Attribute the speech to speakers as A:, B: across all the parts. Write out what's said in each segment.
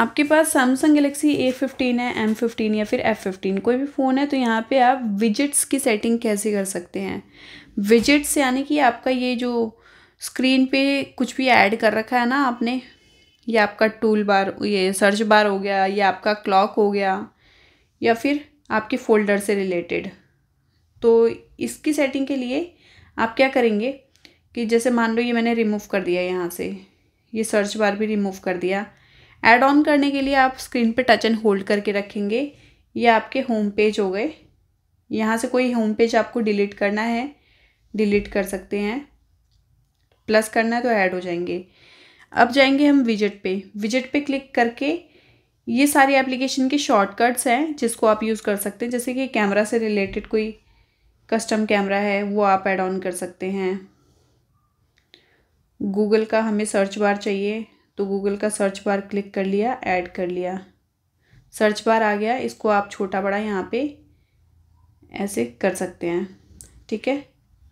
A: आपके पास Samsung Galaxy A fifteen है एम फिफ्टीन या फिर एफ फिफ्टीन कोई भी फ़ोन है तो यहाँ पे आप विजिट्स की सेटिंग कैसे कर सकते हैं विजिट्स यानी कि आपका ये जो स्क्रीन पे कुछ भी ऐड कर रखा है ना आपने ये आपका टूल बार ये सर्च बार हो गया या आपका क्लॉक हो गया या फिर आपके फोल्डर से रिलेटेड तो इसकी सेटिंग के लिए आप क्या करेंगे कि जैसे मान लो ये मैंने रिमूव कर दिया यहाँ से ये सर्च बार भी रिमूव कर दिया ऐड ऑन करने के लिए आप स्क्रीन पे टच एंड होल्ड करके रखेंगे ये आपके होम पेज हो गए यहाँ से कोई होम पेज आपको डिलीट करना है डिलीट कर सकते हैं प्लस करना है तो ऐड हो जाएंगे अब जाएंगे हम विजिट पे विजिट पे क्लिक करके ये सारी एप्लीकेशन के शॉर्टकट्स हैं जिसको आप यूज़ कर सकते हैं जैसे कि कैमरा से रिलेटेड कोई कस्टम कैमरा है वो आप ऐड ऑन कर सकते हैं गूगल का हमें सर्च बार चाहिए तो गूगल का सर्च बार क्लिक कर लिया ऐड कर लिया सर्च बार आ गया इसको आप छोटा बड़ा यहाँ पे ऐसे कर सकते हैं ठीक है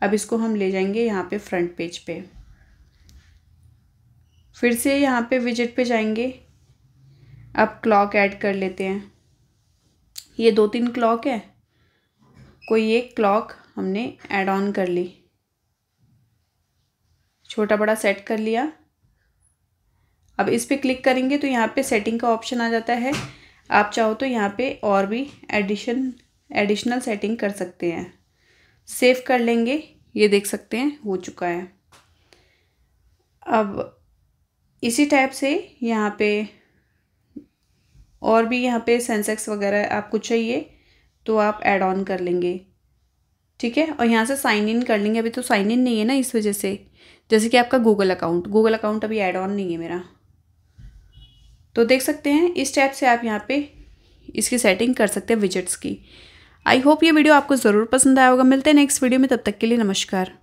A: अब इसको हम ले जाएंगे यहाँ पे फ्रंट पेज पे फिर से यहाँ पे विजिट पे जाएंगे अब क्लॉक ऐड कर लेते हैं ये दो तीन क्लॉक है कोई एक क्लॉक हमने ऐड ऑन कर ली छोटा बड़ा सेट कर लिया अब इस पर क्लिक करेंगे तो यहाँ पे सेटिंग का ऑप्शन आ जाता है आप चाहो तो यहाँ पे और भी एडिशन एडिशनल सेटिंग कर सकते हैं सेव कर लेंगे ये देख सकते हैं हो चुका है अब इसी टाइप से यहाँ पे और भी यहाँ पे सेंसेक्स वगैरह आपको चाहिए तो आप ऐड ऑन कर लेंगे ठीक है और यहाँ से साइन इन कर लेंगे अभी तो साइन इन नहीं है ना इस वजह से जैसे कि आपका गूगल अकाउंट गूगल अकाउंट अभी ऐड ऑन नहीं है मेरा तो देख सकते हैं इस टैप से आप यहाँ पे इसकी सेटिंग कर सकते हैं विजिट्स की आई होप ये वीडियो आपको ज़रूर पसंद आया होगा मिलते हैं नेक्स्ट वीडियो में तब तक के लिए नमस्कार